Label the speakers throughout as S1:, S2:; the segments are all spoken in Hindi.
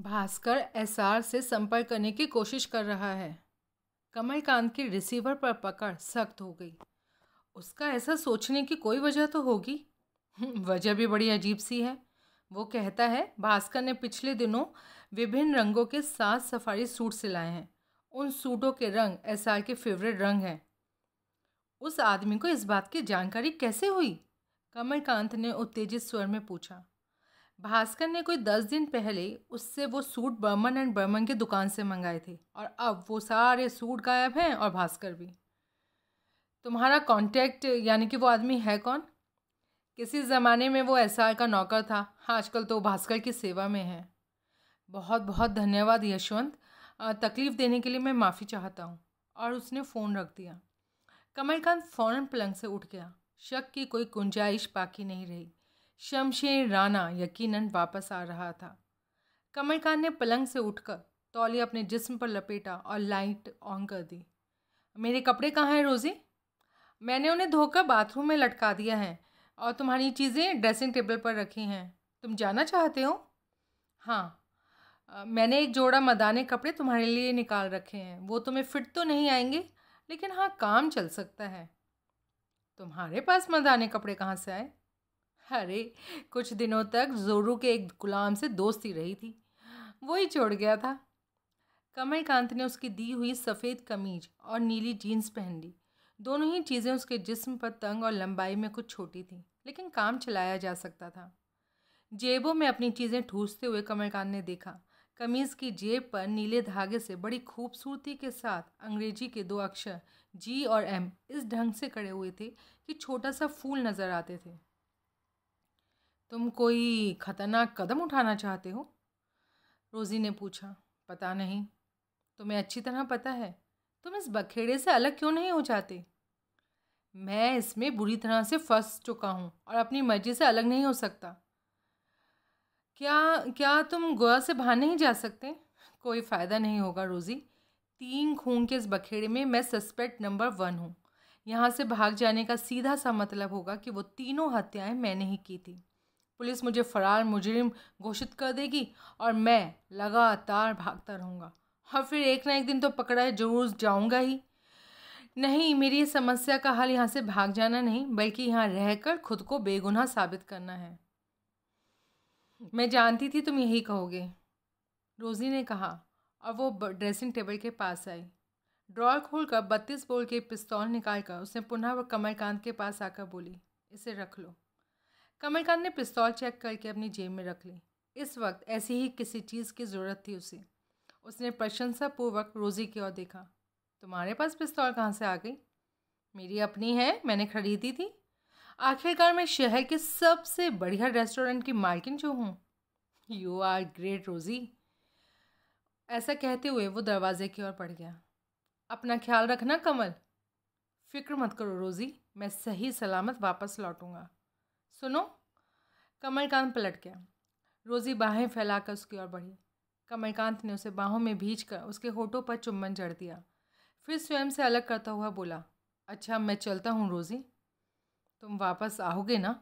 S1: भास्कर एसआर से संपर्क करने की कोशिश कर रहा है कमलकांत की रिसीवर पर पकड़ सख्त हो गई उसका ऐसा सोचने की कोई वजह तो होगी वजह भी बड़ी अजीब सी है वो कहता है भास्कर ने पिछले दिनों विभिन्न रंगों के सात सफारी सूट सिलाए हैं उन सूटों के रंग आर के फेवरेट रंग हैं उस आदमी को इस बात की जानकारी कैसे हुई कमलकांत ने उत्तेजित स्वर में पूछा भास्कर ने कोई दस दिन पहले उससे वो सूट बर्मन एंड बर्मन की दुकान से मंगाए थे और अब वो सारे सूट गायब हैं और भास्कर भी तुम्हारा कांटेक्ट यानी कि वो आदमी है कौन किसी ज़माने में वो एस का नौकर था आजकल तो भास्कर की सेवा में है बहुत बहुत धन्यवाद यशवंत तकलीफ़ देने के लिए मैं माफ़ी चाहता हूँ और उसने फ़ोन रख दिया कमलकांत फ़ौरन पलंग से उठ गया शक की कोई गुंजाइश बाकी नहीं रही शमशेर राना यकीनन वापस आ रहा था कमर खान ने पलंग से उठकर तौलिया अपने जिस्म पर लपेटा और लाइट ऑन कर दी मेरे कपड़े कहाँ हैं रोज़ी मैंने उन्हें धोकर बाथरूम में लटका दिया है और तुम्हारी चीज़ें ड्रेसिंग टेबल पर रखी हैं तुम जाना चाहते हो हाँ मैंने एक जोड़ा मदाने कपड़े तुम्हारे लिए निकाल रखे हैं वो तुम्हें फिट तो नहीं आएंगे लेकिन हाँ काम चल सकता है तुम्हारे पास मदाने कपड़े कहाँ से आए अरे कुछ दिनों तक जोरू के एक गुलाम से दोस्ती रही थी वो ही छोड़ गया था कांत ने उसकी दी हुई सफ़ेद कमीज और नीली जीन्स पहन ली दोनों ही चीज़ें उसके जिस्म पर तंग और लंबाई में कुछ छोटी थीं लेकिन काम चलाया जा सकता था जेबों में अपनी चीज़ें ठूसते हुए कमलकांत ने देखा कमीज़ की जेब पर नीले धागे से बड़ी खूबसूरती के साथ अंग्रेजी के दो अक्षर जी और एम इस ढंग से कड़े हुए थे कि छोटा सा फूल नज़र आते थे तुम कोई खतरनाक कदम उठाना चाहते हो रोज़ी ने पूछा पता नहीं तुम्हें अच्छी तरह पता है तुम इस बखेड़े से अलग क्यों नहीं हो जाते मैं इसमें बुरी तरह से फंस चुका हूँ और अपनी मर्जी से अलग नहीं हो सकता क्या क्या तुम गोवा से बाहर नहीं जा सकते कोई फ़ायदा नहीं होगा रोज़ी तीन खून के इस बखेड़े में मैं सस्पेक्ट नंबर वन हूँ यहाँ से भाग जाने का सीधा सा मतलब होगा कि वो तीनों हत्याएं मैंने ही की थी पुलिस मुझे फ़रार मुजरिम घोषित कर देगी और मैं लगातार भागता रहूँगा और फिर एक ना एक दिन तो पकड़ा जरूर जाऊँगा ही नहीं मेरी इस समस्या का हल यहाँ से भाग जाना नहीं बल्कि यहाँ रहकर खुद को बेगुनाह साबित करना है मैं जानती थी तुम यही कहोगे रोज़ी ने कहा और वो ड्रेसिंग टेबल के पास आई ड्रॉर खोलकर बत्तीस बोल के पिस्तौल निकालकर उसने पुनः वह कमरकांत के पास आकर बोली इसे रख लो कमलकांत ने पिस्तौल चेक करके अपनी जेब में रख ली इस वक्त ऐसी ही किसी चीज़ की ज़रूरत थी उसे उसने प्रशंसापूर्वक रोज़ी की ओर देखा तुम्हारे पास पिस्तौल कहाँ से आ गई मेरी अपनी है मैंने खरीदी थी आखिरकार मैं शहर के सबसे बढ़िया रेस्टोरेंट की मालकिन जो हूँ यू आर ग्रेट रोज़ी ऐसा कहते हुए वो दरवाजे की ओर पड़ गया अपना ख्याल रखना कमल फिक्र मत करो रोज़ी मैं सही सलामत वापस लौटूंगा सुनो कमलकांत पलट गया रोज़ी बाहें फैलाकर उसकी ओर बढ़ी कमलकांत ने उसे बाहों में भीज कर उसके होठों पर चुम्बन जड़ दिया फिर स्वयं से अलग करता हुआ बोला अच्छा मैं चलता हूँ रोज़ी तुम वापस आओगे ना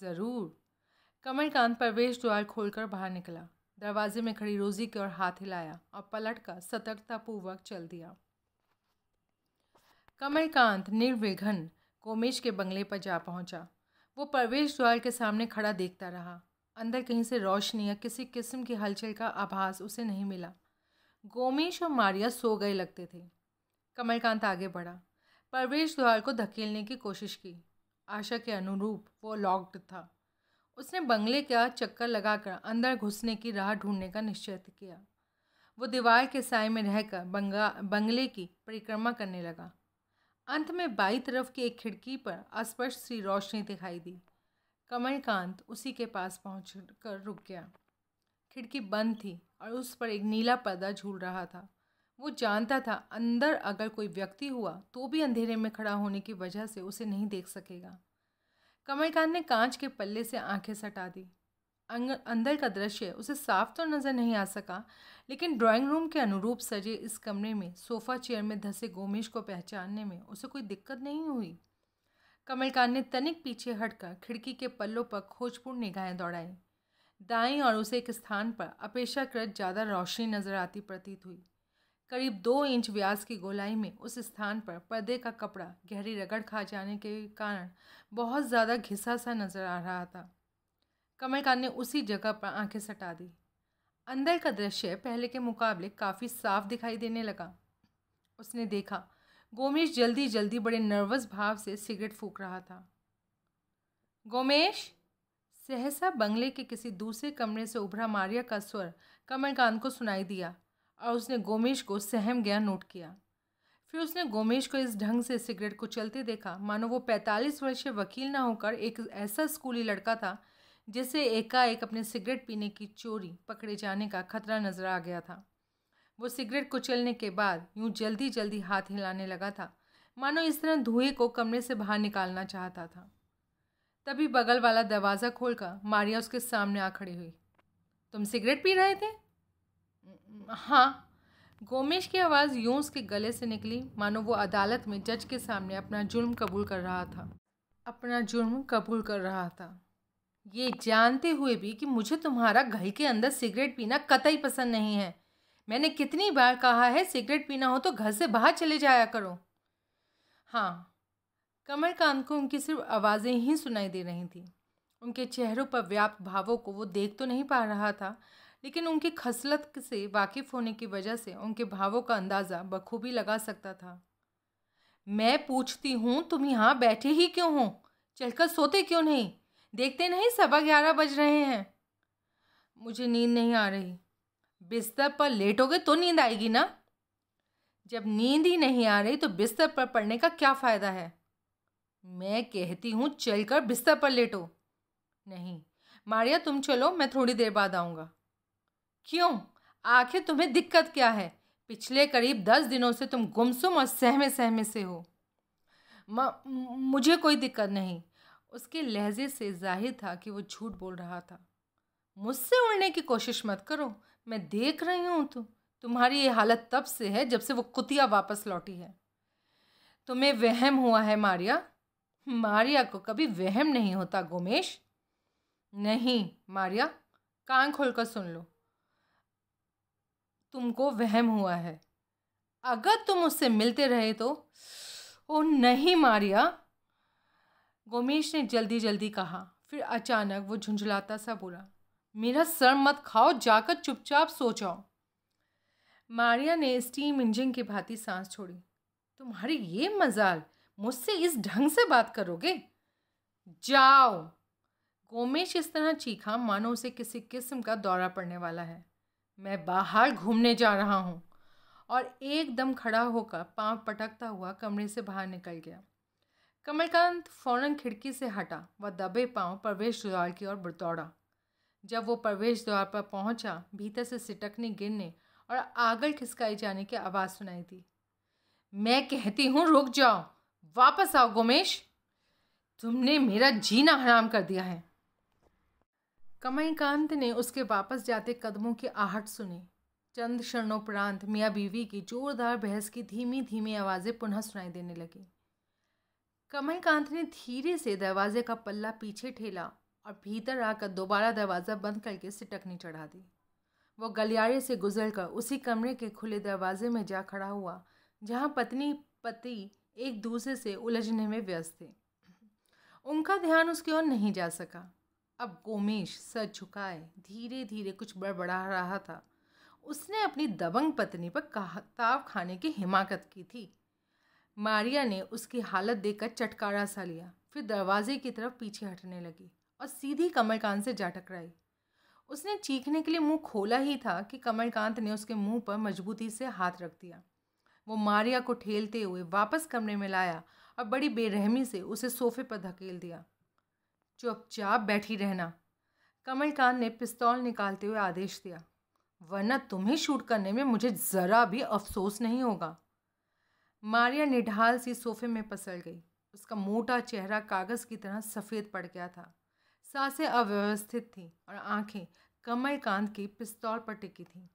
S1: ज़रूर कमलकांत प्रवेश द्वार खोलकर बाहर निकला दरवाजे में खड़ी रोज़ी की ओर हाथ हिलाया और पलट कर सतर्कतापूर्वक चल दिया कमलकांत निर्विघन कोमेश के बंगले पर जा पहुंचा वो प्रवेश द्वार के सामने खड़ा देखता रहा अंदर कहीं से रोशनी या किसी किस्म की हलचल का आभास उसे नहीं मिला गोमेश और मारिया सो गए लगते थे कमलकांत आगे बढ़ा प्रवेश द्वार को धकेलने की कोशिश की आशा के अनुरूप वो लॉक्ड था उसने बंगले का चक्कर लगाकर अंदर घुसने की राह ढूंढने का निश्चय किया वो दीवार के साय में रहकर बंगा बंगले की परिक्रमा करने लगा अंत में बाई तरफ की एक खिड़की पर अस्पष्ट सी रोशनी दिखाई दी कमलकांत उसी के पास पहुँच कर रुक गया खिड़की बंद थी और उस पर एक नीला पर्दा झूल रहा था वो जानता था अंदर अगर कोई व्यक्ति हुआ तो भी अंधेरे में खड़ा होने की वजह से उसे नहीं देख सकेगा कमलकांत ने कांच के पल्ले से आंखें सटा दी अंदर का दृश्य उसे साफ तो नज़र नहीं आ सका लेकिन ड्राइंग रूम के अनुरूप सजे इस कमरे में सोफ़ा चेयर में धसे गोमेश को पहचानने में उसे कोई दिक्कत नहीं हुई कमलकांत ने तनिक पीछे हटकर खिड़की के पल्लों पर खोजपूर्ण निगाहें दौड़ाई दाएं और उसे एक स्थान पर अपेक्षाकृत ज़्यादा रोशनी नज़र आती प्रतीत हुई करीब दो इंच व्यास की गोलाई में उस स्थान पर पर्दे का कपड़ा गहरी रगड़ खा जाने के कारण बहुत ज़्यादा घिसा सा नज़र आ रहा था कमलकांत ने उसी जगह पर आंखें सटा दी अंदर का दृश्य पहले के मुकाबले काफ़ी साफ दिखाई देने लगा उसने देखा गोमेश जल्दी जल्दी बड़े नर्वस भाव से सिगरेट फूक रहा था गोमेश सहसा बंगले के किसी दूसरे कमरे से उभरा मारिया का स्वर कमलकांत को सुनाई दिया और उसने गोमेश को सहम गया नोट किया फिर उसने गोमेश को इस ढंग से सिगरेट को चलते देखा मानो वो पैंतालीस वर्षीय वकील ना होकर एक ऐसा स्कूली लड़का था जिसे एकाएक अपने सिगरेट पीने की चोरी पकड़े जाने का खतरा नजर आ गया था वो सिगरेट कुचलने के बाद यूं जल्दी जल्दी हाथ हिलाने लगा था मानो इस तरह धुएं को कमरे से बाहर निकालना चाहता था तभी बगल वाला दरवाज़ा खोलकर मारिया उसके सामने आ खड़ी हुई तुम सिगरेट पी रहे थे हाँ गोमेश की आवाज़ यूं उसके गले से निकली मानो वो अदालत में जज के सामने अपना जुर्म कबूल कर रहा था अपना जुर्म कबूल कर रहा था ये जानते हुए भी कि मुझे तुम्हारा घर के अंदर सिगरेट पीना कतई पसंद नहीं है मैंने कितनी बार कहा है सिगरेट पीना हो तो घर से बाहर चले जाया करो हाँ कमर कांत को उनकी सिर्फ आवाज़ें ही सुनाई दे रही थीं उनके चेहरों पर व्याप्त भावों को वो देख तो नहीं पा रहा था लेकिन उनकी खसलत से वाकिफ़ होने की वजह से उनके भावों का अंदाज़ा बखूबी लगा सकता था मैं पूछती हूँ तुम यहाँ बैठे ही क्यों हो चलकर सोते क्यों नहीं देखते नहीं सवा ग्यारह बज रहे हैं मुझे नींद नहीं आ रही बिस्तर पर लेटोगे तो नींद आएगी ना जब नींद ही नहीं आ रही तो बिस्तर पर पड़ने का क्या फ़ायदा है मैं कहती हूँ चल कर बिस्तर पर लेटो नहीं मारिया तुम चलो मैं थोड़ी देर बाद आऊँगा क्यों आखिर तुम्हें दिक्कत क्या है पिछले करीब दस दिनों से तुम गुमसुम और सहमे सहमे से हो म, मुझे कोई दिक्कत नहीं उसके लहजे से जाहिर था कि वो झूठ बोल रहा था मुझसे उड़ने की कोशिश मत करो मैं देख रही हूँ तुम तो। तुम्हारी ये हालत तब से है जब से वो कुतिया वापस लौटी है तुम्हें वहम हुआ है मारिया मारिया को कभी वहम नहीं होता गोमेश नहीं मारिया कान खोलकर सुन लो तुमको वहम हुआ है अगर तुम उससे मिलते रहे तो ओ नहीं मारिया गोमेश ने जल्दी जल्दी कहा फिर अचानक वो झुंझुलाता सा बोला मेरा सर मत खाओ जाकर चुपचाप सो जाओ मारिया ने स्टीम इंजन की भांति सांस छोड़ी तुम्हारी ये मजाल मुझसे इस ढंग से बात करोगे जाओ गोमेश इस तरह चीखा मानो उसे किसी किस्म का दौरा पड़ने वाला है मैं बाहर घूमने जा रहा हूँ और एकदम खड़ा होकर पांव पटकता हुआ कमरे से बाहर निकल गया कमलकांत फौरन खिड़की से हटा व दबे पांव प्रवेश द्वार की ओर दौड़ा जब वो प्रवेश द्वार पर पहुंचा भीतर से सिटकने गिरने और आगल खिसकाई जाने की आवाज़ सुनाई दी मैं कहती हूँ रुक जाओ वापस आओ गोमेश तुमने मेरा जीना हराम कर दिया है कमलकांत ने उसके वापस जाते कदमों की आहट सुनी चंद क्षणोपरांत मियाँ बीवी की जोरदार बहस की धीमी धीमी आवाज़ें पुनः सुनाई देने लगी कमलकांत ने धीरे से दरवाजे का पल्ला पीछे ठेला और भीतर आकर दोबारा दरवाज़ा बंद करके सिटकनी चढ़ा दी वो गलियारे से गुजरकर उसी कमरे के खुले दरवाजे में जा खड़ा हुआ जहाँ पत्नी पति एक दूसरे से उलझने में व्यस्त थे उनका ध्यान उसकी ओर नहीं जा सका अब गोमेश सर झुकाए धीरे धीरे कुछ बड़बड़ा रहा था उसने अपनी दबंग पत्नी पर ताव खाने की हिमाकत की थी मारिया ने उसकी हालत देखकर चटकारा सा लिया फिर दरवाजे की तरफ पीछे हटने लगी और सीधी कमरकांत से जा टकराई उसने चीखने के लिए मुंह खोला ही था कि कमरकांत ने उसके मुंह पर मजबूती से हाथ रख दिया वो मारिया को ठेलते हुए वापस कमरे में लाया और बड़ी बेरहमी से उसे सोफे पर धकेल दिया चुपचाप बैठी रहना कमलकांत ने पिस्तौल निकालते हुए आदेश दिया वरना तुम्हें शूट करने में मुझे ज़रा भी अफसोस नहीं होगा मारिया निढाल सी सोफे में पसल गई उसका मोटा चेहरा कागज़ की तरह सफ़ेद पड़ गया था सांसें अव्यवस्थित थीं और आंखें कमल कांत की पिस्तौल पर टिकी थीं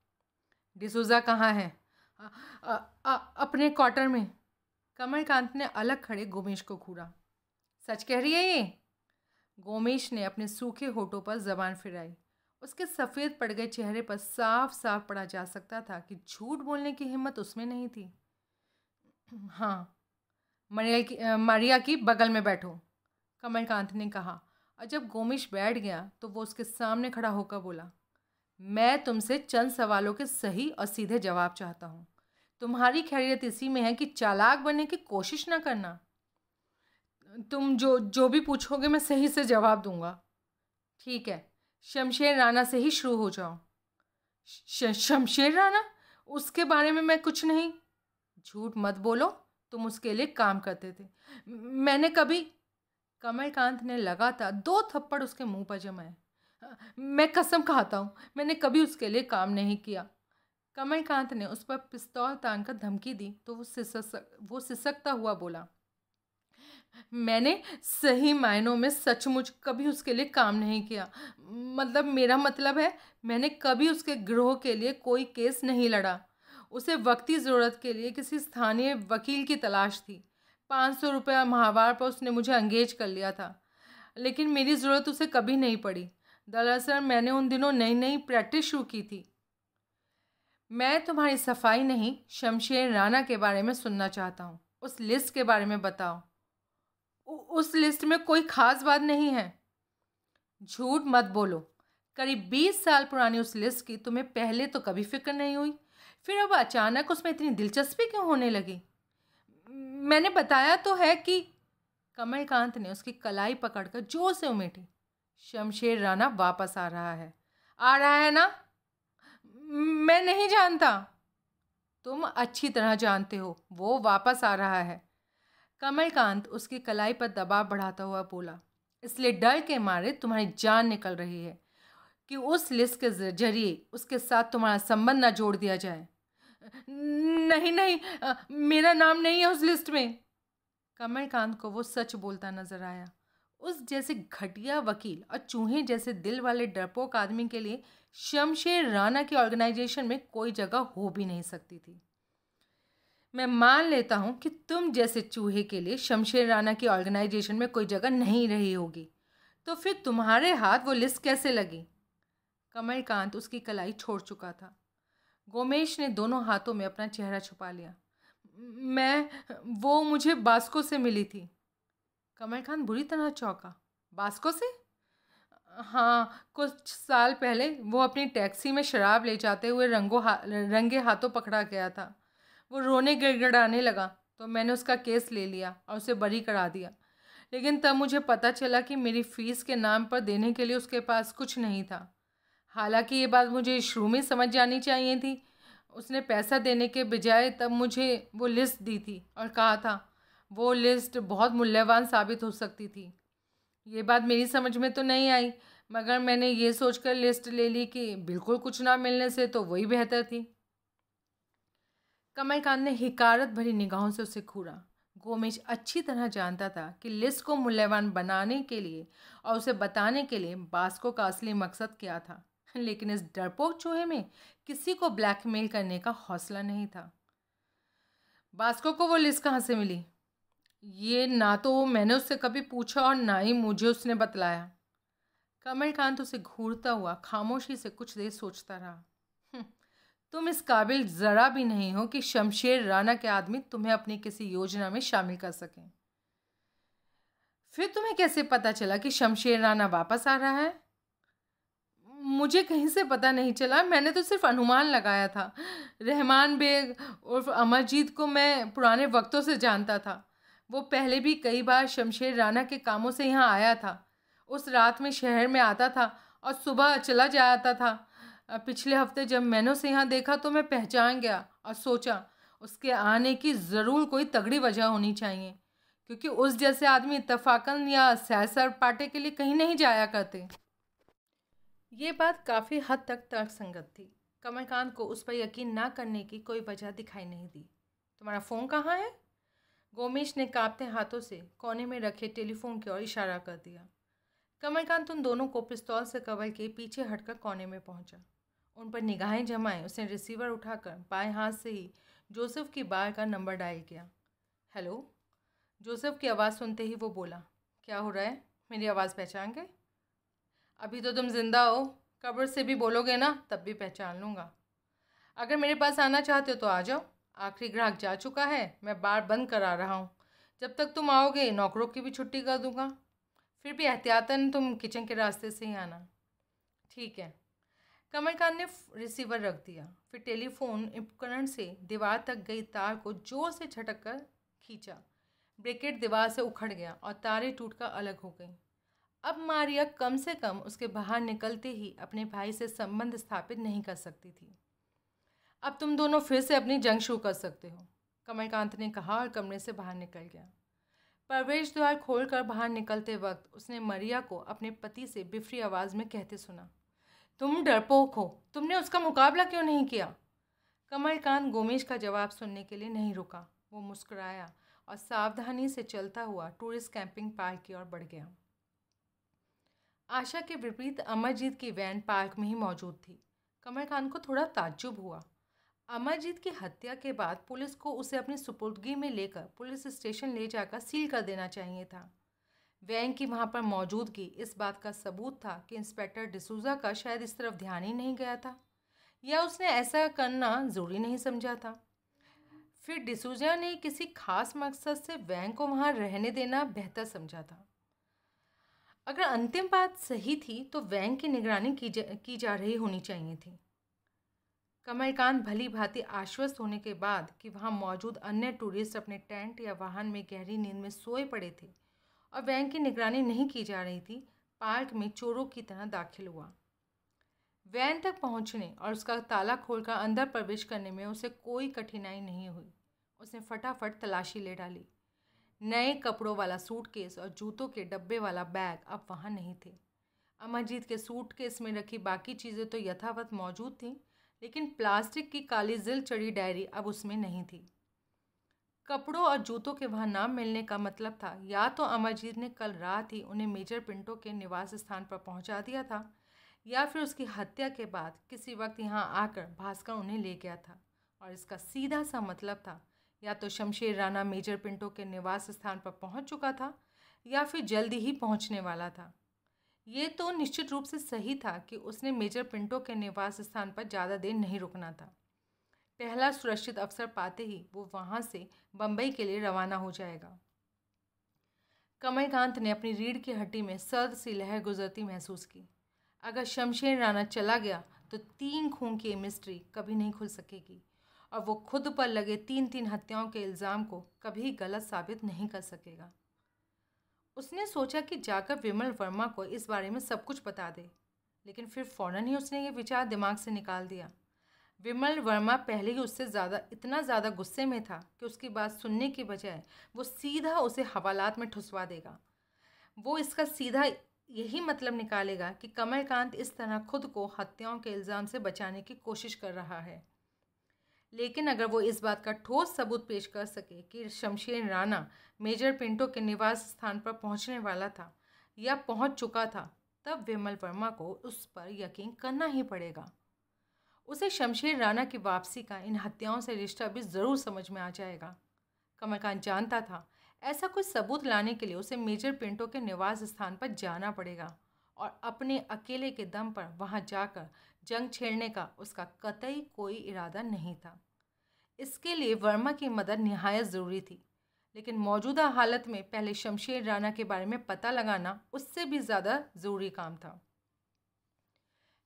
S1: डिसोजा कहाँ है आ, आ, आ, अपने क्वार्टर में कांत ने अलग खड़े गोमेश को घूरा सच कह रही है ये गोमेश ने अपने सूखे होठों पर जबान फिराई उसके सफ़ेद पड़ गए चेहरे पर साफ साफ पड़ा जा सकता था कि झूठ बोलने की हिम्मत उसमें नहीं थी हाँ मरिया की मारिया की बगल में बैठो कमलकांत ने कहा और जब गोमिश बैठ गया तो वो उसके सामने खड़ा होकर बोला मैं तुमसे चंद सवालों के सही और सीधे जवाब चाहता हूँ तुम्हारी खैरियत इसी में है कि चालाक बनने की कोशिश ना करना तुम जो जो भी पूछोगे मैं सही से जवाब दूंगा ठीक है शमशेर राना से ही शुरू हो जाओ शमशेर राना उसके बारे में मैं कुछ नहीं झूठ मत बोलो तुम उसके लिए काम करते थे मैंने कभी कमलकांत ने लगातार दो थप्पड़ उसके मुंह पर जमाए हाँ, मैं कसम खाता हूँ मैंने कभी उसके लिए काम नहीं किया कमलकांत ने उस पर पिस्तौल तांग कर धमकी दी तो वो सिसक वो सिसकता हुआ बोला मैंने सही मायनों में सचमुच कभी उसके लिए काम नहीं किया मतलब मेरा मतलब है मैंने कभी उसके ग्रोह के लिए कोई केस नहीं लड़ा उसे वक्ती ज़रूरत के लिए किसी स्थानीय वकील की तलाश थी पाँच सौ रुपया माहवार पर उसने मुझे अंगेज कर लिया था लेकिन मेरी ज़रूरत उसे कभी नहीं पड़ी दरअसल मैंने उन दिनों नई नई प्रैक्टिस शुरू की थी मैं तुम्हारी सफाई नहीं शमशेर राना के बारे में सुनना चाहता हूँ उस लिस्ट के बारे में बताओ उ उस लिस्ट में कोई ख़ास बात नहीं है झूठ मत बोलो करीब बीस साल पुरानी उस लिस्ट की तुम्हें पहले तो कभी फिक्र नहीं हुई फिर अब अचानक उसमें इतनी दिलचस्पी क्यों होने लगी मैंने बताया तो है कि कमलकांत ने उसकी कलाई पकड़कर जोर से उमेटी शमशेर राणा वापस आ रहा है आ रहा है ना मैं नहीं जानता तुम अच्छी तरह जानते हो वो वापस आ रहा है कमलकांत उसकी कलाई पर दबाव बढ़ाता हुआ बोला इसलिए डर के मारे तुम्हारी जान निकल रही है कि उस लिस्ट के जरिए उसके साथ तुम्हारा संबंध न जोड़ दिया जाए नहीं नहीं आ, मेरा नाम नहीं है उस लिस्ट में कमलकांत को वो सच बोलता नजर आया उस जैसे घटिया वकील और चूहे जैसे दिल वाले डरपोक आदमी के लिए शमशेर राणा की ऑर्गेनाइजेशन में कोई जगह हो भी नहीं सकती थी मैं मान लेता हूँ कि तुम जैसे चूहे के लिए शमशेर राणा की ऑर्गेनाइजेशन में कोई जगह नहीं रही होगी तो फिर तुम्हारे हाथ वो लिस्ट कैसे लगी कमलकांत उसकी कलाई छोड़ चुका था गोमेश ने दोनों हाथों में अपना चेहरा छुपा लिया मैं वो मुझे बास्को से मिली थी कमर खान बुरी तरह चौंका बास्को से हाँ कुछ साल पहले वो अपनी टैक्सी में शराब ले जाते हुए रंगो हा रंगे हाथों पकड़ा गया था वो रोने गिड़गिड़ाने लगा तो मैंने उसका केस ले लिया और उसे बरी करा दिया लेकिन तब मुझे पता चला कि मेरी फ़ीस के नाम पर देने के लिए उसके पास कुछ नहीं था हालांकि ये बात मुझे शुरू में समझ जानी चाहिए थी उसने पैसा देने के बजाय तब मुझे वो लिस्ट दी थी और कहा था वो लिस्ट बहुत मूल्यवान साबित हो सकती थी ये बात मेरी समझ में तो नहीं आई मगर मैंने ये सोचकर लिस्ट ले ली कि बिल्कुल कुछ ना मिलने से तो वही बेहतर थी कमलकांत ने हिकारत भरी निगाहों से उसे घूरा गोमेश अच्छी तरह जानता था कि लिस्ट को मूल्यवान बनाने के लिए और उसे बताने के लिए बास्को का असली मकसद क्या था लेकिन इस डरपोक चूहे में किसी को ब्लैकमेल करने का हौसला नहीं था बास्को को वो लिस्ट कहाँ से मिली ये ना तो मैंने उससे कभी पूछा और ना ही मुझे उसने बतलाया कमलकांत उसे घूरता हुआ खामोशी से कुछ देर सोचता रहा हम्म, तुम इस काबिल ज़रा भी नहीं हो कि शमशेर राणा के आदमी तुम्हें अपनी किसी योजना में शामिल कर सकें फिर तुम्हें कैसे पता चला कि शमशेर राणा वापस आ रहा है मुझे कहीं से पता नहीं चला मैंने तो सिर्फ अनुमान लगाया था रहमान बेग और अमरजीत को मैं पुराने वक्तों से जानता था वो पहले भी कई बार शमशेर राना के कामों से यहाँ आया था उस रात में शहर में आता था और सुबह चला जाता था पिछले हफ्ते जब मैंने उसे यहाँ देखा तो मैं पहचान गया और सोचा उसके आने की ज़रूर कोई तगड़ी वजह होनी चाहिए क्योंकि उस जैसे आदमी इतफाकन या सैर पाटे के लिए कहीं नहीं जाया करते ये बात काफ़ी हद तक तर्कसंगत थी कमरकांत को उस पर यकीन ना करने की कोई वजह दिखाई नहीं दी तुम्हारा फ़ोन कहाँ है गोमेश ने कांपते हाथों से कोने में रखे टेलीफोन की ओर इशारा कर दिया कमलकांत उन दोनों को पिस्तौल से कवर के पीछे हटकर कोने में पहुंचा उन पर निगाहें जमाए उसने रिसीवर उठाकर बाएं हाथ से ही जोसेफ की बार का नंबर डायल किया हेलो जोसेफ की आवाज़ सुनते ही वो बोला क्या हो रहा है मेरी आवाज़ पहचान गए अभी तो तुम जिंदा हो कब्र से भी बोलोगे ना तब भी पहचान लूँगा अगर मेरे पास आना चाहते हो तो आ जाओ आखिरी ग्राहक जा चुका है मैं बार बंद करा रहा हूँ जब तक तुम आओगे नौकरों की भी छुट्टी कर दूँगा फिर भी एहतियातन तुम किचन के रास्ते से ही आना ठीक है कमर खान ने रिसीवर रख दिया फिर टेलीफोन उपकरण से दीवार तक गई तार को ज़ोर से झटक कर खींचा ब्रेकेट दीवार से उखड़ गया और तारे टूटकर अलग हो गई अब मारिया कम से कम उसके बाहर निकलते ही अपने भाई से संबंध स्थापित नहीं कर सकती थी अब तुम दोनों फिर से अपनी जंग शुरू कर सकते हो कमलकांत ने कहा और कमरे से बाहर निकल गया प्रवेश द्वार खोलकर बाहर निकलते वक्त उसने मरिया को अपने पति से बिफरी आवाज़ में कहते सुना तुम डरपोक हो तुमने उसका मुकाबला क्यों नहीं किया कमलकांत गोमेश का जवाब सुनने के लिए नहीं रुका वो मुस्कुराया और सावधानी से चलता हुआ टूरिस्ट कैंपिंग पार्क की ओर बढ़ गया आशा के विपरीत अमरजीत की वैन पार्क में ही मौजूद थी कमर खान को थोड़ा ताज्जुब हुआ अमरजीत की हत्या के बाद पुलिस को उसे अपनी सुपुर्दगी में लेकर पुलिस स्टेशन ले जाकर सील कर देना चाहिए था वैन की वहाँ पर मौजूदगी इस बात का सबूत था कि इंस्पेक्टर डिसूजा का शायद इस तरफ ध्यान ही नहीं गया था या उसने ऐसा करना ज़रूरी नहीं समझा था फिर डिसूजा ने किसी खास मकसद से वैन को वहाँ रहने देना बेहतर समझा था अगर अंतिम बात सही थी तो वैंग की निगरानी की जा की जा रही होनी चाहिए थी कमरकान भली भांति आश्वस्त होने के बाद कि वहाँ मौजूद अन्य टूरिस्ट अपने टेंट या वाहन में गहरी नींद में सोए पड़े थे और वैंग की निगरानी नहीं की जा रही थी पार्क में चोरों की तरह दाखिल हुआ वैन तक पहुँचने और उसका ताला खोलकर अंदर प्रवेश करने में उसे कोई कठिनाई नहीं हुई उसने फटाफट तलाशी ले डाली नए कपड़ों वाला सूटकेस और जूतों के डब्बे वाला बैग अब वहाँ नहीं थे अमरजीत के सूटकेस में रखी बाकी चीज़ें तो यथावत मौजूद थीं लेकिन प्लास्टिक की काली जिल चढ़ी डायरी अब उसमें नहीं थी कपड़ों और जूतों के वहाँ नाम मिलने का मतलब था या तो अमरजीत ने कल रात ही उन्हें मेजर पिंटो के निवास स्थान पर पहुँचा दिया था या फिर उसकी हत्या के बाद किसी वक्त यहाँ आकर भास्कर उन्हें ले गया था और इसका सीधा सा मतलब था या तो शमशेर राना मेजर पिंटो के निवास स्थान पर पहुंच चुका था या फिर जल्दी ही पहुंचने वाला था ये तो निश्चित रूप से सही था कि उसने मेजर पिंटो के निवास स्थान पर ज़्यादा देर नहीं रुकना था पहला सुरक्षित अवसर पाते ही वो वहाँ से बम्बई के लिए रवाना हो जाएगा कमलकांत ने अपनी रीढ़ की हड्डी में सर्द सी लहर गुजरती महसूस की अगर शमशेर राना चला गया तो तीन खून की मिस्ट्री कभी नहीं खुल सकेगी और वो खुद पर लगे तीन तीन हत्याओं के इल्ज़ाम को कभी गलत साबित नहीं कर सकेगा उसने सोचा कि जाकर विमल वर्मा को इस बारे में सब कुछ बता दे लेकिन फिर फ़ौर ही उसने ये विचार दिमाग से निकाल दिया विमल वर्मा पहले ही उससे ज़्यादा इतना ज़्यादा गुस्से में था कि उसकी बात सुनने के बजाय वो सीधा उसे हवालात में ठुसवा देगा वो इसका सीधा यही मतलब निकालेगा कि कमलकांत इस तरह खुद को हत्याओं के इल्ज़ाम से बचाने की कोशिश कर रहा है लेकिन अगर वो इस बात का ठोस सबूत पेश कर सके कि शमशेर राना मेजर पिंटो के निवास स्थान पर पहुंचने वाला था या पहुंच चुका था तब विमल वर्मा को उस पर यकीन करना ही पड़ेगा उसे शमशेर राणा की वापसी का इन हत्याओं से रिश्ता भी ज़रूर समझ में आ जाएगा कमलकांत जानता था ऐसा कुछ सबूत लाने के लिए उसे मेजर पिंटो के निवास स्थान पर जाना पड़ेगा और अपने अकेले के दम पर वहाँ जाकर जंग छेड़ने का उसका कतई कोई इरादा नहीं था इसके लिए वर्मा की मदद नहायत ज़रूरी थी लेकिन मौजूदा हालत में पहले शमशेर राणा के बारे में पता लगाना उससे भी ज़्यादा ज़रूरी काम था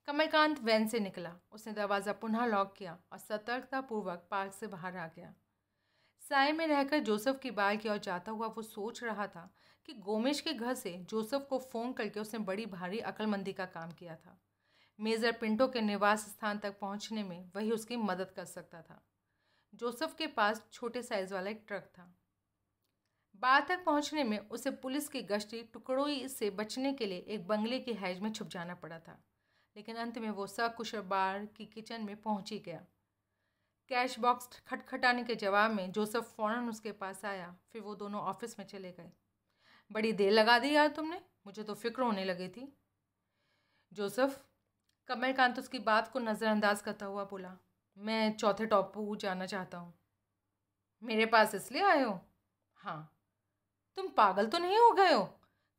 S1: कमलकांत वैन से निकला उसने दरवाज़ा पुनः लॉक किया और सतर्कतापूर्वक पार्क से बाहर आ गया साय में रहकर जोसेफ की बाल की ओर जाता हुआ वो सोच रहा था कि गोमेश के घर से जोसेफ को फ़ोन करके उसने बड़ी भारी अकलमंदी का काम किया था मेजर पिंटो के निवास स्थान तक पहुंचने में वही उसकी मदद कर सकता था जोसेफ के पास छोटे साइज वाला एक ट्रक था बार तक पहुंचने में उसे पुलिस की गश्ती टुकड़ों से बचने के लिए एक बंगले की हैज में छुप जाना पड़ा था लेकिन अंत में वो सकुशल बार की किचन में पहुंच ही गया कैश बॉक्स खटखटाने के जवाब में जोसेफ फ़ौरन उसके पास आया फिर वो दोनों ऑफिस में चले गए बड़ी देर लगा दी यार तुमने मुझे तो फिक्र होने लगी थी जोसेफ कमलकांत उसकी बात को नज़रअंदाज करता हुआ बोला मैं चौथे टॉप पर जाना चाहता हूँ मेरे पास इसलिए आए हो हाँ तुम पागल तो नहीं हो गए हो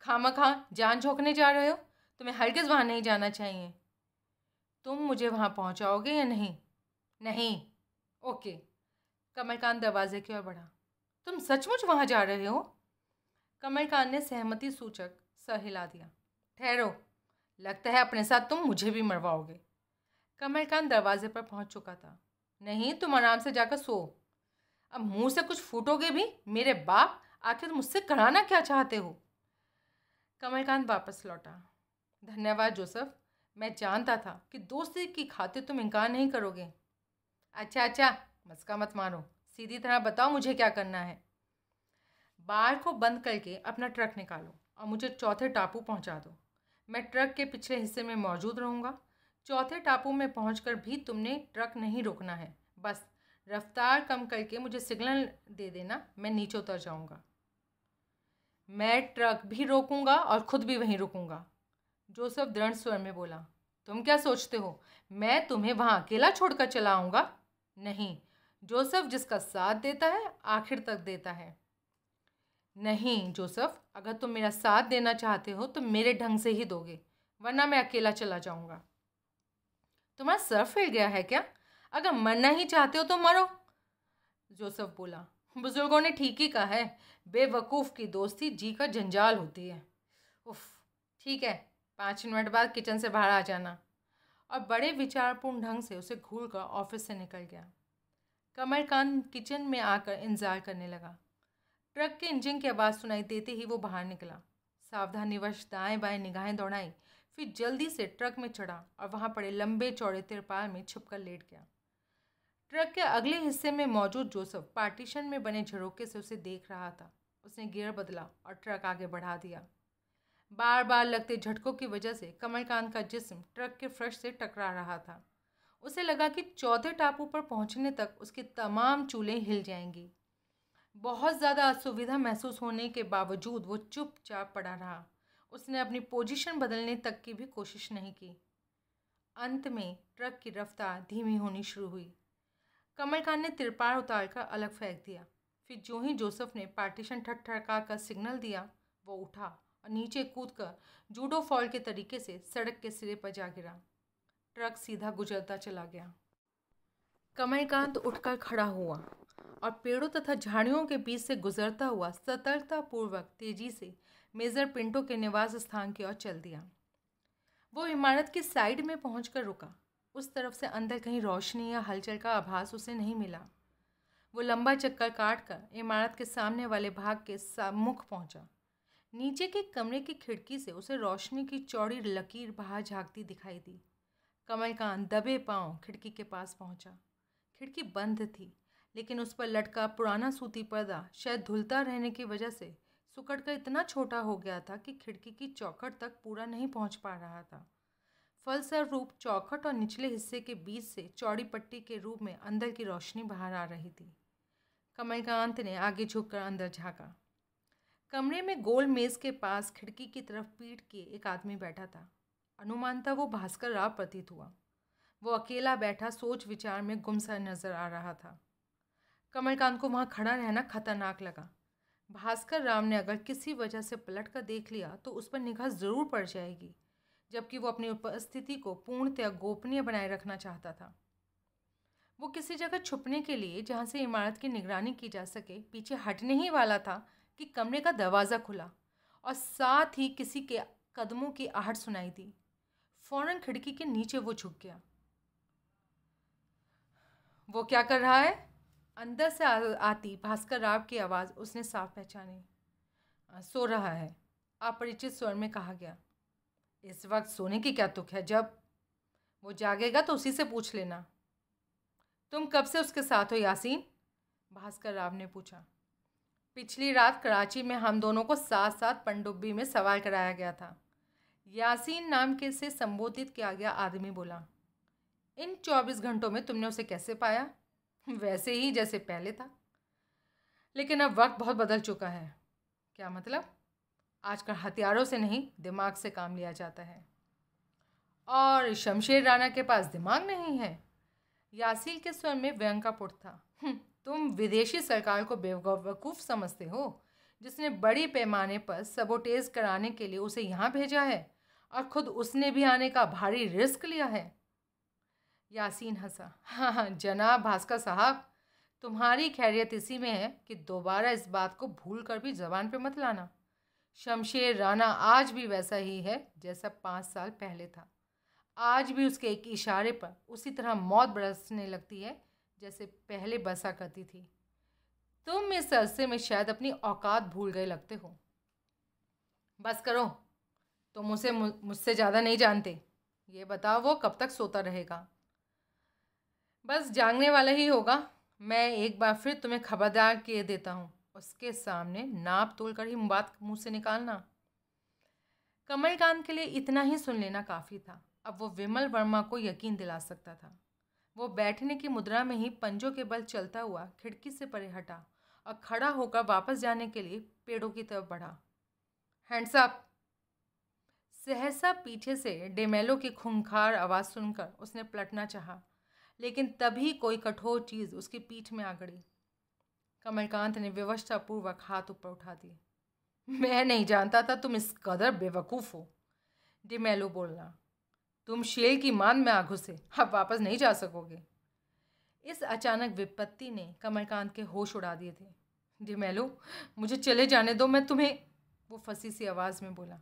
S1: खामा खा जान झोंकने जा रहे हो तुम्हें किस वहाँ नहीं जाना चाहिए तुम मुझे वहाँ पहुँचाओगे या नहीं नहीं ओके कमलकांत दरवाजे की ओर बढ़ा तुम सचमुच वहाँ जा रहे हो कमलकांत ने सहमति सूचक सर हिला दिया ठहरो लगता है अपने साथ तुम मुझे भी मरवाओगे कमल खान दरवाजे पर पहुंच चुका था नहीं तुम आराम से जाकर सो अब मुंह से कुछ फूटोगे भी मेरे बाप आखिर मुझसे कराना क्या चाहते हो कमलकांत वापस लौटा धन्यवाद जोसफ मैं जानता था कि दोस्ती की खातिर तुम इनकार नहीं करोगे अच्छा अच्छा मस्का मत मारो सीधी तरह बताओ मुझे क्या करना है बार को बंद करके अपना ट्रक निकालो और मुझे चौथे टापू पहुंचा दो मैं ट्रक के पिछले हिस्से में मौजूद रहूँगा चौथे टापू में पहुँच भी तुमने ट्रक नहीं रोकना है बस रफ्तार कम करके मुझे सिग्नल दे देना मैं नीचे उतर जाऊँगा मैं ट्रक भी रोकूंगा और ख़ुद भी वहीं रुकूंगा जोसफ दृढ़ स्वर में बोला तुम क्या सोचते हो मैं तुम्हें वहाँ अकेला छोड़कर चला आऊँगा नहीं जोसफ जिसका साथ देता है आखिर तक देता है नहीं जोसफ अगर तुम मेरा साथ देना चाहते हो तो मेरे ढंग से ही दोगे वरना मैं अकेला चला जाऊँगा तुम्हारा सर फिर गया है क्या अगर मरना ही चाहते हो तो मरो जोसफ बोला बुज़ुर्गों ने ठीक ही कहा है बेवकूफ़ की दोस्ती जी का जंजाल होती है उफ ठीक है पाँच मिनट बाद किचन से बाहर आ जाना और बड़े विचारपूर्ण ढंग से उसे घूर कर ऑफिस से निकल गया कमरकान किचन में आकर इंतज़ार करने लगा ट्रक के इंजन की आवाज़ सुनाई देते ही वो बाहर निकला सावधानी वश दाएँ बाएँ निगाहें दौड़ाई फिर जल्दी से ट्रक में चढ़ा और वहाँ पड़े लंबे चौड़े तिरपाल में छिपकर लेट गया ट्रक के अगले हिस्से में मौजूद जोसफ पार्टीशन में बने झरोके से उसे देख रहा था उसने गियर बदला और ट्रक आगे बढ़ा दिया बार बार लगते झटकों की वजह से कमलकांत का जिस्म ट्रक के फ्रश से टकरा रहा था उसे लगा कि चौथे टापू पर पहुंचने तक उसकी तमाम चूल्हे हिल जाएंगी बहुत ज़्यादा असुविधा महसूस होने के बावजूद वो चुपचाप पड़ा रहा उसने अपनी पोजीशन बदलने तक की भी कोशिश नहीं की अंत में ट्रक की रफ्तार धीमी होनी शुरू हुई कमर खान ने तिरपाल उतार कर अलग फेंक दिया फिर जो ही जोसेफ ने पार्टीशन ठटठड़का कर सिग्नल दिया वो उठा और नीचे कूद कर जूडो फॉल के तरीके से सड़क के सिरे पर जा गिरा ट्रक सीधा गुजरता चला गया कमरकांत तो उठकर खड़ा हुआ और पेड़ों तथा झाड़ियों के बीच से गुजरता हुआ सतर्कतापूर्वक तेजी से मेजर पिंटो के निवास स्थान की ओर चल दिया वो इमारत की साइड में पहुँच रुका उस तरफ से अंदर कहीं रोशनी या हलचल का आभास उसे नहीं मिला वो लंबा चक्कर काट कर इमारत के सामने वाले भाग के सम्मुख पहुंचा नीचे के कमरे की खिड़की से उसे रोशनी की चौड़ी लकीर बाहर झांकती दिखाई दी कमलकांत दबे पांव खिड़की के पास पहुंचा खिड़की बंद थी लेकिन उस पर लटका पुराना सूती पर्दा शायद धुलता रहने की वजह से सुकट कर इतना छोटा हो गया था कि खिड़की की चौखट तक पूरा नहीं पहुंच पा रहा था फलस्वरूप चौखट और निचले हिस्से के बीच से चौड़ी पट्टी के रूप में अंदर की रोशनी बाहर आ रही थी कमलकांत ने आगे झुककर अंदर झाँका कमरे में गोल मेज़ के पास खिड़की की तरफ पीट के एक आदमी बैठा था अनुमानता वो भास्कर राव प्रतीत हुआ वो अकेला बैठा सोच विचार में गुमसा नजर आ रहा था कमलकांत को वहाँ खड़ा रहना खतरनाक लगा भास्कर राम ने अगर किसी वजह से पलट कर देख लिया तो उस पर निगाह ज़रूर पड़ जाएगी जबकि वो अपनी उपस्थिति को पूर्णतया गोपनीय बनाए रखना चाहता था वो किसी जगह छुपने के लिए जहाँ से इमारत की निगरानी की जा सके पीछे हटने ही वाला था कि कमरे का दरवाज़ा खुला और साथ ही किसी के कदमों की आहट सुनाई दी फौरन खिड़की के नीचे वो झुक गया वो क्या कर रहा है अंदर से आती भास्कर राव की आवाज़ उसने साफ पहचानी सो रहा है अपरिचित स्वर में कहा गया इस वक्त सोने की क्या तुक है जब वो जागेगा तो उसी से पूछ लेना तुम कब से उसके साथ हो यासीन भास्कर राव ने पूछा पिछली रात कराची में हम दोनों को साथ साथ पनडुब्बी में सवाल कराया गया था यासीन नाम के से संबोधित किया गया आदमी बोला इन चौबीस घंटों में तुमने उसे कैसे पाया वैसे ही जैसे पहले था लेकिन अब वक्त बहुत बदल चुका है क्या मतलब आजकल हथियारों से नहीं दिमाग से काम लिया जाता है और शमशेर राणा के पास दिमाग नहीं है यासील के स्वर में व्यंग का पुट था हम्म, तुम विदेशी सरकार को बेवकूफ़ समझते हो जिसने बड़ी पैमाने पर सबोटेज कराने के लिए उसे यहाँ भेजा है और ख़ुद उसने भी आने का भारी रिस्क लिया है यासीन हंसा हाँ, हाँ जनाब भास्कर साहब तुम्हारी खैरियत इसी में है कि दोबारा इस बात को भूल कर भी जबान पे मत लाना शमशेर राना आज भी वैसा ही है जैसा पाँच साल पहले था आज भी उसके एक इशारे पर उसी तरह मौत बरसने लगती है जैसे पहले बसा करती थी तुम इस अरसे में शायद अपनी औकात भूल गए लगते हो बस करो तुम उसे मुझसे ज़्यादा नहीं जानते ये बताओ वो कब तक सोता रहेगा बस जागने वाला ही होगा मैं एक बार फिर तुम्हें खबरदार किए देता हूँ उसके सामने नाप तोल कर ही बात मुँह से निकालना कमलकांत के लिए इतना ही सुन लेना काफ़ी था अब वो विमल वर्मा को यकीन दिला सकता था वो बैठने की मुद्रा में ही पंजों के बल चलता हुआ खिड़की से परे हटा और खड़ा होकर वापस जाने के लिए पेड़ों की तरफ बढ़ा हैंडसअप सहसा पीछे से डेमेलो की खूंखार आवाज़ सुनकर उसने पलटना चाहा लेकिन तभी कोई कठोर चीज़ उसकी पीठ में आ गड़ी कमलकांत ने व्यवस्थापूर्वक हाथ ऊपर उठा दिए मैं नहीं जानता था तुम इस कदर बेवकूफ़ हो डिमेलो बोलना तुम शेल की मान में आ घुसे अब वापस नहीं जा सकोगे इस अचानक विपत्ति ने कमलकांत के होश उड़ा दिए थे डिमेलो मुझे चले जाने दो मैं तुम्हें वो फंसी सी आवाज़ में बोला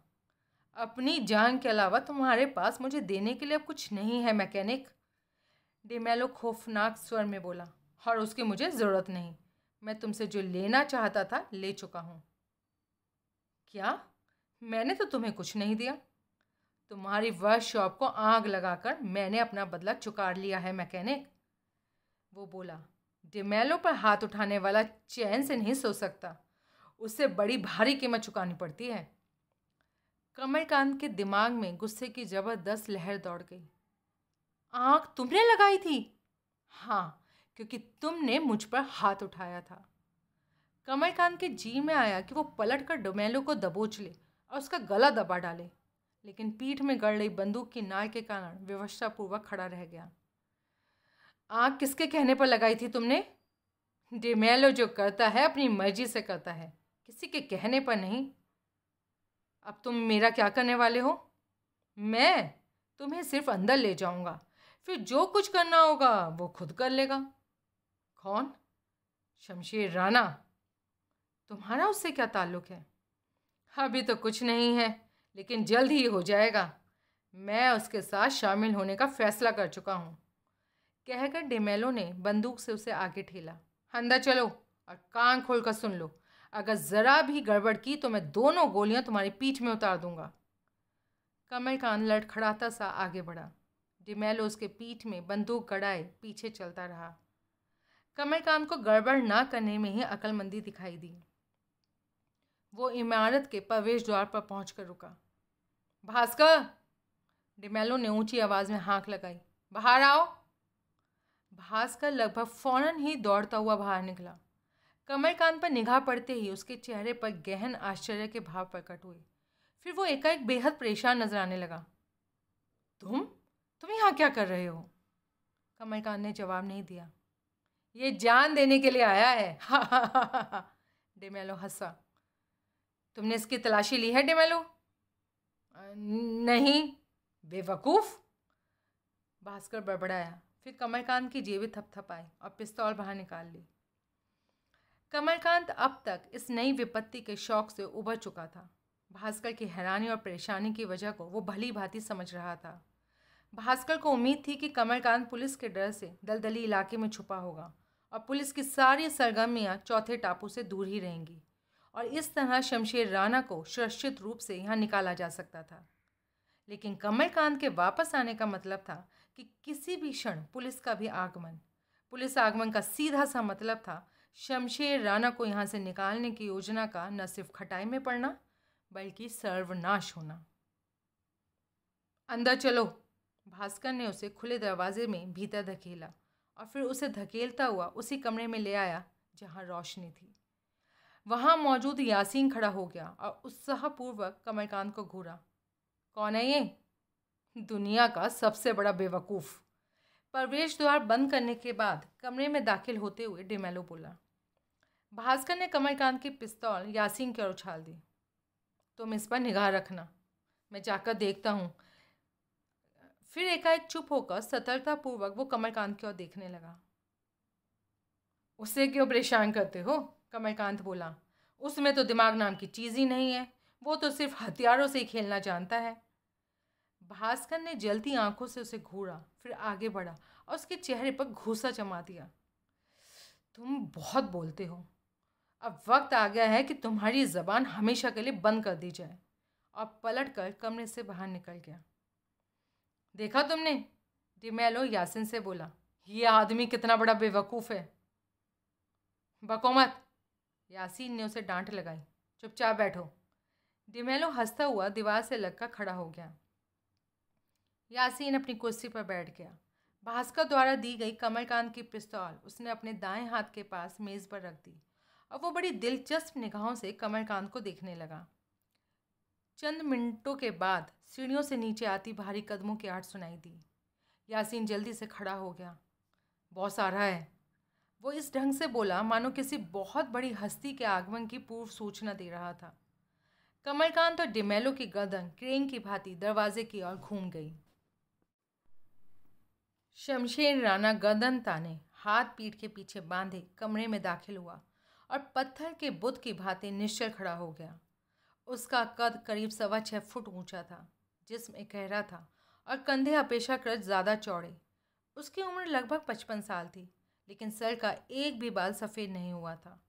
S1: अपनी जान के अलावा तुम्हारे पास मुझे देने के लिए अब कुछ नहीं है मैकेनिक डिमेलो खौफनाक स्वर में बोला और उसकी मुझे ज़रूरत नहीं मैं तुमसे जो लेना चाहता था ले चुका हूँ क्या मैंने तो तुम्हें कुछ नहीं दिया तुम्हारी वर्कशॉप को आग लगाकर मैंने अपना बदला चुकार लिया है मैकेनिक वो बोला डिमेलो पर हाथ उठाने वाला चैन से नहीं सो सकता उससे बड़ी भारी कीमत चुकानी पड़ती है कमरकांत के दिमाग में गुस्से की ज़बरदस्त लहर दौड़ गई आँख तुमने लगाई थी हाँ क्योंकि तुमने मुझ पर हाथ उठाया था कमलकांत के जी में आया कि वो पलट कर डोमेलो को दबोच ले और उसका गला दबा डाले लेकिन पीठ में गड़ रही बंदूक की नाल के कारण व्यवस्थापूर्वक खड़ा रह गया आँख किसके कहने पर लगाई थी तुमने डिमेलो जो करता है अपनी मर्जी से करता है किसी के कहने पर नहीं अब तुम मेरा क्या करने वाले हो मैं तुम्हें सिर्फ अंदर ले जाऊंगा फिर जो कुछ करना होगा वो खुद कर लेगा कौन शमशेर राना तुम्हारा उससे क्या ताल्लुक है अभी तो कुछ नहीं है लेकिन जल्द ही हो जाएगा मैं उसके साथ शामिल होने का फैसला कर चुका हूँ कहकर डेमेलो ने बंदूक से उसे आगे ठेला अंदर चलो और कान खोल कर सुन लो अगर ज़रा भी गड़बड़ की तो मैं दोनों गोलियां तुम्हारी पीठ में उतार दूंगा कमल कान लड़खड़ाता सा आगे बढ़ा डिमेलो उसके पीठ में बंदूक गड़ाए पीछे चलता रहा कमर काम को गड़बड़ ना करने में ही अकलमंदी दिखाई दी वो इमारत के प्रवेश द्वार पर पहुँच कर रुका भास्कर डिमेलो ने ऊंची आवाज़ में हाँक लगाई बाहर आओ भास्कर लगभग फौरन ही दौड़ता हुआ बाहर निकला कमरकांत पर निगाह पड़ते ही उसके चेहरे पर गहन आश्चर्य के भाव प्रकट हुए फिर वो एकाएक बेहद परेशान नजर आने लगा तुम तुम यहाँ क्या कर रहे हो कमल कांत ने जवाब नहीं दिया ये जान देने के लिए आया है डेमेलो हंसा तुमने इसकी तलाशी ली है डेमेलो नहीं बेवकूफ़ भास्कर बड़बड़ाया फिर कमलकांत की जेबें आई और पिस्तौल बाहर निकाल ली कमलकांत अब तक इस नई विपत्ति के शौक से उबर चुका था भास्कर की हैरानी और परेशानी की वजह को वो भली भांति समझ रहा था भास्कर को उम्मीद थी कि कमलकांत पुलिस के डर से दलदली इलाके में छुपा होगा और पुलिस की सारी सरगर्मियाँ चौथे टापू से दूर ही रहेंगी और इस तरह शमशेर राणा को सुरक्षित रूप से यहाँ निकाला जा सकता था लेकिन कमलकांत के वापस आने का मतलब था कि किसी भी क्षण पुलिस का भी आगमन पुलिस आगमन का सीधा सा मतलब था शमशेर राणा को यहाँ से निकालने की योजना का न सिर्फ खटाई में पड़ना बल्कि सर्वनाश होना अंदर चलो भास्कर ने उसे खुले दरवाजे में भीतर धकेला और फिर उसे धकेलता हुआ उसी कमरे में ले आया जहाँ रोशनी थी वहाँ मौजूद यासीन खड़ा हो गया और उत्साहपूर्वक कमरकांत को घूरा कौन है ये दुनिया का सबसे बड़ा बेवकूफ़ प्रवेश द्वार बंद करने के बाद कमरे में दाखिल होते हुए डिमेलो बोला भास्कर ने कमरकांत की पिस्तौल यासीन की ओर उछाल दी तुम इस पर निगाह रखना मैं जाकर देखता हूँ फिर एकाएक चुप होकर सतर्कतापूर्वक वो कमरकांत की ओर देखने लगा उसे क्यों परेशान करते हो कमरकांत बोला उसमें तो दिमाग नाम की चीज़ ही नहीं है वो तो सिर्फ हथियारों से ही खेलना जानता है भास्कर ने जलती आंखों से उसे घूरा फिर आगे बढ़ा और उसके चेहरे पर घूसा जमा दिया तुम बहुत बोलते हो अब वक्त आ गया है कि तुम्हारी ज़बान हमेशा के लिए बंद कर दी जाए और पलट कर कमरे से बाहर निकल गया देखा तुमने डिमेलो यासिन से बोला ये आदमी कितना बड़ा बेवकूफ़ है बकोमत यासिन ने उसे डांट लगाई चुपचाप बैठो डिमेलो हंसता हुआ दीवार से लगकर खड़ा हो गया यासीन अपनी कुर्सी पर बैठ गया भास्कर द्वारा दी गई कमलकांत की पिस्तौल उसने अपने दाएं हाथ के पास मेज़ पर रख दी और वो बड़ी दिलचस्प निगाहों से कमलकांत को देखने लगा चंद मिनटों के बाद सीढ़ियों से नीचे आती भारी कदमों की आहट सुनाई दी यासीन जल्दी से खड़ा हो गया बॉस आ रहा है वो इस ढंग से बोला मानो किसी बहुत बड़ी हस्ती के आगमन की पूर्व सूचना दे रहा था कमलकांत और डिमेलो की गर्दन क्रेन की भांति दरवाजे की ओर घूम गई शमशेर राणा गर्दन ताने हाथ पीठ के पीछे बांधे कमरे में दाखिल हुआ और पत्थर के बुद्ध की भांति निश्चल खड़ा हो गया उसका कद करीब सवा छः फुट ऊंचा था जिसम एक गहरा था और कंधे अपेक्षाकृत ज़्यादा चौड़े उसकी उम्र लगभग पचपन साल थी लेकिन सर का एक भी बाल सफ़ेद नहीं हुआ था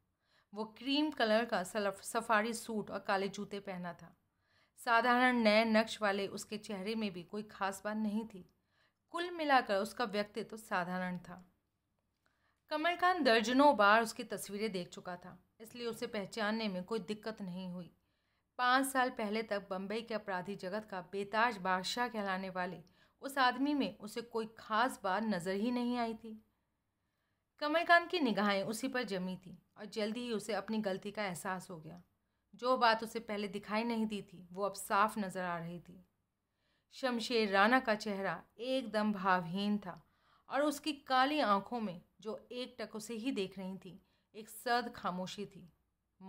S1: वो क्रीम कलर का सफारी सूट और काले जूते पहना था साधारण नए नक्श वाले उसके चेहरे में भी कोई खास बात नहीं थी कुल मिलाकर उसका व्यक्तित्व तो साधारण था कमर खान दर्जनों बार उसकी तस्वीरें देख चुका था इसलिए उसे पहचानने में कोई दिक्कत नहीं हुई पाँच साल पहले तक बम्बई के अपराधी जगत का बेताज बादशाह कहलाने वाले उस आदमी में उसे कोई खास बात नज़र ही नहीं आई थी कमलकांत की निगाहें उसी पर जमी थी और जल्दी ही उसे अपनी गलती का एहसास हो गया जो बात उसे पहले दिखाई नहीं दी थी वो अब साफ नज़र आ रही थी शमशेर राणा का चेहरा एकदम भावहीन था और उसकी काली आंखों में जो एक टक उसे ही देख रही थी एक सर्द खामोशी थी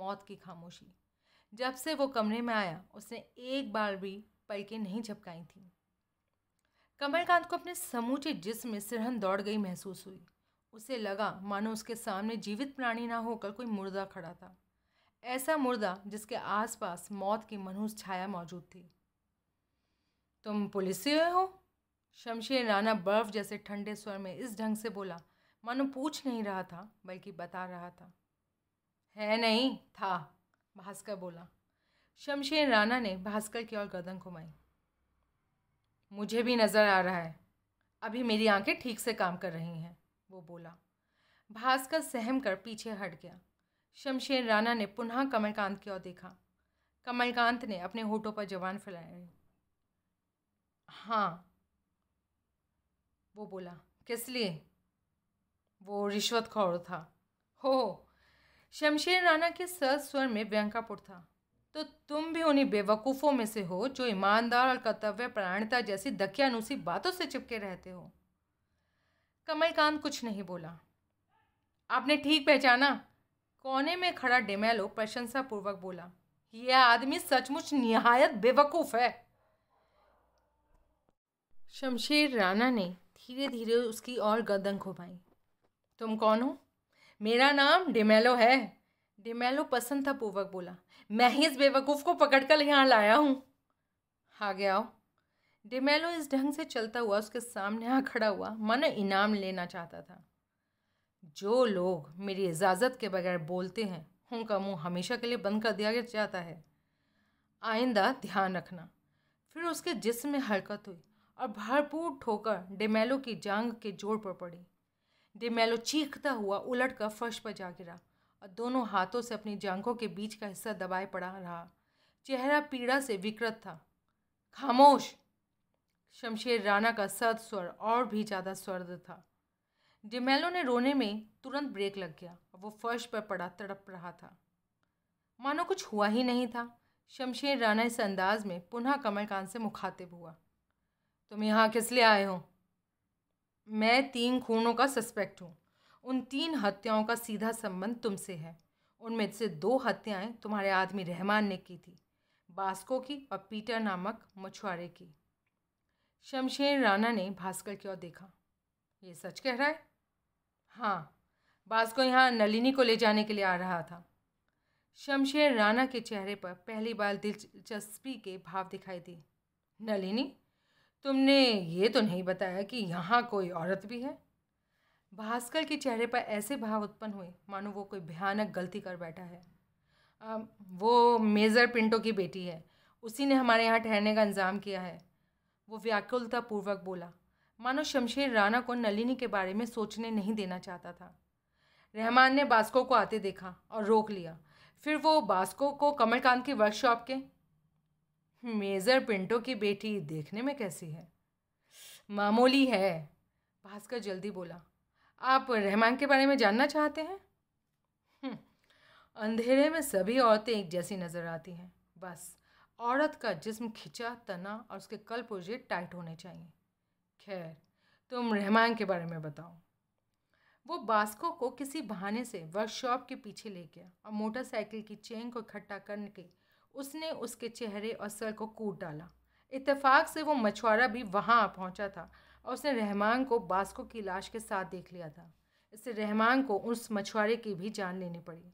S1: मौत की खामोशी जब से वो कमरे में आया उसने एक बार भी पलकें नहीं झपकाई थी कमलकांत को अपने समूचे जिस्म में सिरहन दौड़ गई महसूस हुई उसे लगा मानो उसके सामने जीवित प्राणी ना होकर कोई मुर्दा खड़ा था ऐसा मुर्दा जिसके आसपास मौत की मनहूस छाया मौजूद थी तुम पुलिस से हो शमशेर राना बर्फ जैसे ठंडे स्वर में इस ढंग से बोला मानो पूछ नहीं रहा था बल्कि बता रहा था है नहीं था भास्कर बोला शमशेर राणा ने भास्कर की ओर गर्दन घुमाई मुझे भी नज़र आ रहा है अभी मेरी आंखें ठीक से काम कर रही हैं वो बोला भास्कर सहम कर पीछे हट गया शमशेर राणा ने पुनः कमलकांत की ओर देखा कमलकांत ने अपने होठों पर जवान फैलाए हाँ वो बोला किस लिए वो रिश्वत खोर था हो शमशेर राणा के सर स्वर में व्यंकापुर था तो तुम भी उन्हीं बेवकूफ़ों में से हो जो ईमानदार और कर्तव्य प्राणता जैसी दकियानुसी बातों से चिपके रहते हो कमलकांत कुछ नहीं बोला आपने ठीक पहचाना कोने में खड़ा डेमेलो प्रशंसापूर्वक बोला यह आदमी सचमुच निहायत बेवकूफ़ है शमशेर राणा ने धीरे धीरे उसकी और गर्दन घुमाई तुम कौन हो मेरा नाम डिमेलो है डिमेलो पसंद था पूर्वक बोला मैं ही इस बेवकूफ़ को पकड़ कर यहाँ लाया हूँ आ गया हो डिमेलो इस ढंग से चलता हुआ उसके सामने आ खड़ा हुआ मानो इनाम लेना चाहता था जो लोग मेरी इजाज़त के बगैर बोलते हैं उनका मुंह हमेशा के लिए बंद कर दिया जाता है आइंदा ध्यान रखना फिर उसके जिस्म में हरकत हुई और भरपूर ठोकर डेमेलो की जांग के जोड़ पर पड़ी डिमेलो चीखता हुआ उलट कर फर्श पर जा गिरा और दोनों हाथों से अपनी जांघों के बीच का हिस्सा दबाए पड़ा रहा चेहरा पीड़ा से विकृत था खामोश शमशेर राणा का सद स्वर और भी ज़्यादा स्वर्द था डिमेलो ने रोने में तुरंत ब्रेक लग गया और वो फर्श पर पड़ा तड़प रहा था मानो कुछ हुआ ही नहीं था शमशेर राणा इस अंदाज में पुनः कमलकांत से मुखातिब हुआ तुम यहाँ किस लिए आए हो मैं तीन खूनों का सस्पेक्ट हूँ उन तीन हत्याओं का सीधा संबंध तुमसे है उनमें से दो हत्याएं तुम्हारे आदमी रहमान ने की थी बास्को की और पीटर नामक मछुआरे की शमशेर राणा ने भास्कर की ओर देखा ये सच कह रहा है हाँ बास्को यहाँ नलिनी को ले जाने के लिए आ रहा था शमशेर राणा के चेहरे पर पहली बार दिलचस्पी के भाव दिखाई दिए नलिनी तुमने ये तो नहीं बताया कि यहाँ कोई औरत भी है भास्कर के चेहरे पर ऐसे भाव उत्पन्न हुए मानो वो कोई भयानक गलती कर बैठा है आ, वो मेज़र पिंटो की बेटी है उसी ने हमारे यहाँ ठहरने का इंतज़ाम किया है वो व्याकुलतापूर्वक बोला मानो शमशेर राणा को नलिनी के बारे में सोचने नहीं देना चाहता था रहमान ने बास्को को आते देखा और रोक लिया फिर वो बास्को को कमलकांत की वर्कशॉप के मेजर पिंटो की बेटी देखने में कैसी है मामूली है भास्कर जल्दी बोला आप रहमान के बारे में जानना चाहते हैं हम्म, अंधेरे में सभी औरतें एक जैसी नज़र आती हैं बस औरत का जिस्म खिंचा तना और उसके कल पुर्जे टाइट होने चाहिए खैर तुम रहमान के बारे में बताओ वो बास्को को किसी बहाने से वर्कशॉप के पीछे ले गया और मोटरसाइकिल की चेन को इकट्ठा करने के उसने उसके चेहरे और सर को कूट डाला इत्तेफाक से वो मछुआरा भी वहाँ आ पहुँचा था और उसने रहमान को बास्को की लाश के साथ देख लिया था इससे रहमान को उस मछुआरे की भी जान लेनी पड़ी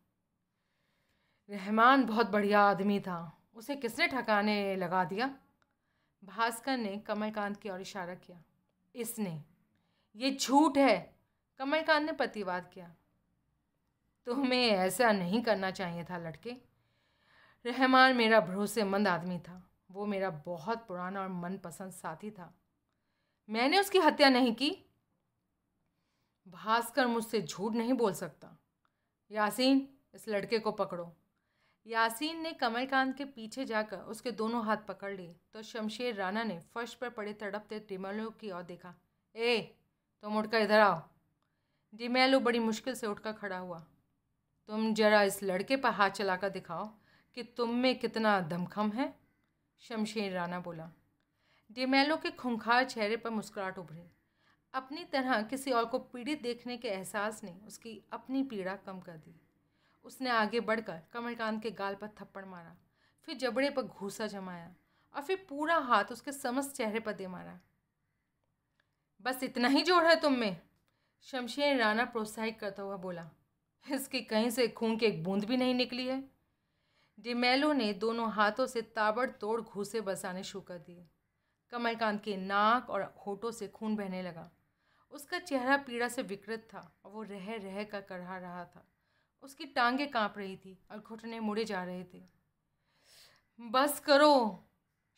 S1: रहमान बहुत बढ़िया आदमी था उसे किसने ठकाने लगा दिया भास्कर ने कमलकांत की ओर इशारा किया इसने ये झूठ है कमलकांत ने प्रतिवाद किया तुम्हें ऐसा नहीं करना चाहिए था लड़के रहमान मेरा भरोसेमंद आदमी था वो मेरा बहुत पुराना और मनपसंद साथी था मैंने उसकी हत्या नहीं की भास्कर मुझसे झूठ नहीं बोल सकता यासीन इस लड़के को पकड़ो यासीन ने कमलकांत के पीछे जाकर उसके दोनों हाथ पकड़ लिए तो शमशेर राणा ने फर्श पर पड़े तड़पते डिमेलू की ओर देखा ए तुम उठकर इधर आओ डिमेलू बड़ी मुश्किल से उठकर खड़ा हुआ तुम जरा इस लड़के पर हाथ चलाकर दिखाओ कि तुम में कितना दमखम है शमशेर राना बोला डेमेलो के खूंखार चेहरे पर मुस्कुराहट उभरी अपनी तरह किसी और को पीड़ित देखने के एहसास ने उसकी अपनी पीड़ा कम कर दी उसने आगे बढ़कर कमलकांत के गाल पर थप्पड़ मारा फिर जबड़े पर घूसा जमाया और फिर पूरा हाथ उसके समस्त चेहरे पर दे मारा बस इतना ही जोर है तुम में शमशेर राना प्रोत्साहित करता हुआ बोला इसकी कहीं से खून की एक बूंद भी नहीं निकली है डिमेलो ने दोनों हाथों से ताबड़तोड़ घूसे बसाने शुरू कर दिए कमलकांत के नाक और होठों से खून बहने लगा उसका चेहरा पीड़ा से विकृत था और वो रह रह कर कढ़ा रहा था उसकी टांगें कांप रही थी और घुटने मुड़े जा रहे थे बस करो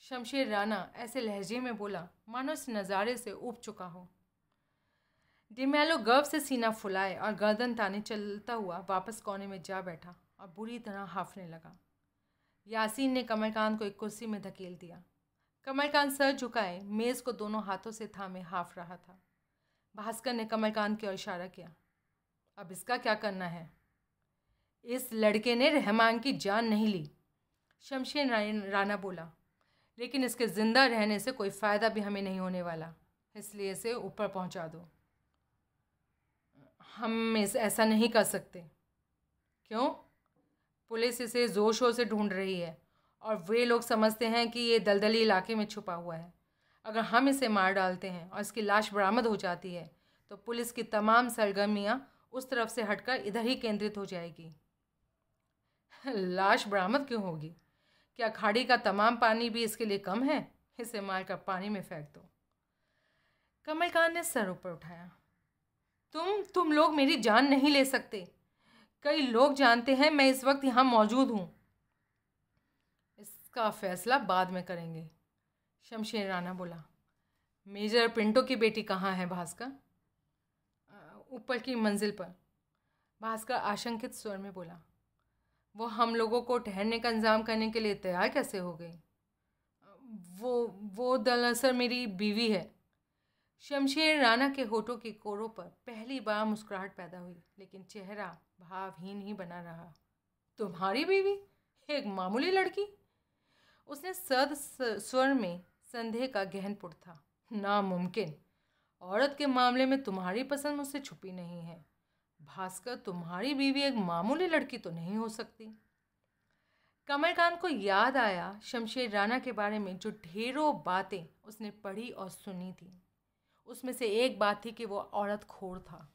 S1: शमशेर राना ऐसे लहजे में बोला मानो इस नज़ारे से उब चुका हो डिमेलो गर्व से सीना फुलाए और गर्दन ताने चलता हुआ वापस कोने में जा बैठा और बुरी तरह हाफने लगा यासीन ने कमरकांत को एक कुर्सी में धकेल दिया कमरकांत सर झुकाए मेज़ को दोनों हाथों से थामे हाफ रहा था भास्कर ने कमरकांत की ओर इशारा किया अब इसका क्या करना है इस लड़के ने रहमान की जान नहीं ली शमशेर राना बोला लेकिन इसके ज़िंदा रहने से कोई फ़ायदा भी हमें नहीं होने वाला इसलिए इसे ऊपर पहुंचा दो हम इस ऐसा नहीं कर सकते क्यों पुलिस इसे ज़ोर शोर से ढूंढ रही है और वे लोग समझते हैं कि ये दलदली इलाके में छुपा हुआ है अगर हम इसे मार डालते हैं और इसकी लाश बरामद हो जाती है तो पुलिस की तमाम सरगर्मियाँ उस तरफ से हटकर इधर ही केंद्रित हो जाएगी लाश बरामद क्यों होगी क्या खाड़ी का तमाम पानी भी इसके लिए कम है इसे मारकर पानी में फेंक दो कमलकांत ने सर ऊपर उठाया तुम तुम लोग मेरी जान नहीं ले सकते कई लोग जानते हैं मैं इस वक्त यहाँ मौजूद हूँ इसका फैसला बाद में करेंगे शमशेर राणा बोला मेजर पिंटो की बेटी कहाँ है भास्कर ऊपर की मंजिल पर भास्कर आशंकित स्वर में बोला वो हम लोगों को ठहरने का इंतज़ाम करने के लिए तैयार कैसे हो गई वो वो दरअसल मेरी बीवी है शमशेर राना के होठों की कोरों पर पहली बार मुस्कुराहट पैदा हुई लेकिन चेहरा भावहीन ही बना रहा तुम्हारी बीवी एक मामूली लड़की उसने सद स्वर में संदेह का गहन पुट था नामुमकिन औरत के मामले में तुम्हारी पसंद मुझसे छुपी नहीं है भास्कर तुम्हारी बीवी एक मामूली लड़की तो नहीं हो सकती कमरकांत को याद आया शमशेर राना के बारे में जो ढेरों बातें उसने पढ़ी और सुनी थी उसमें से एक बात थी कि वो औरत खोर था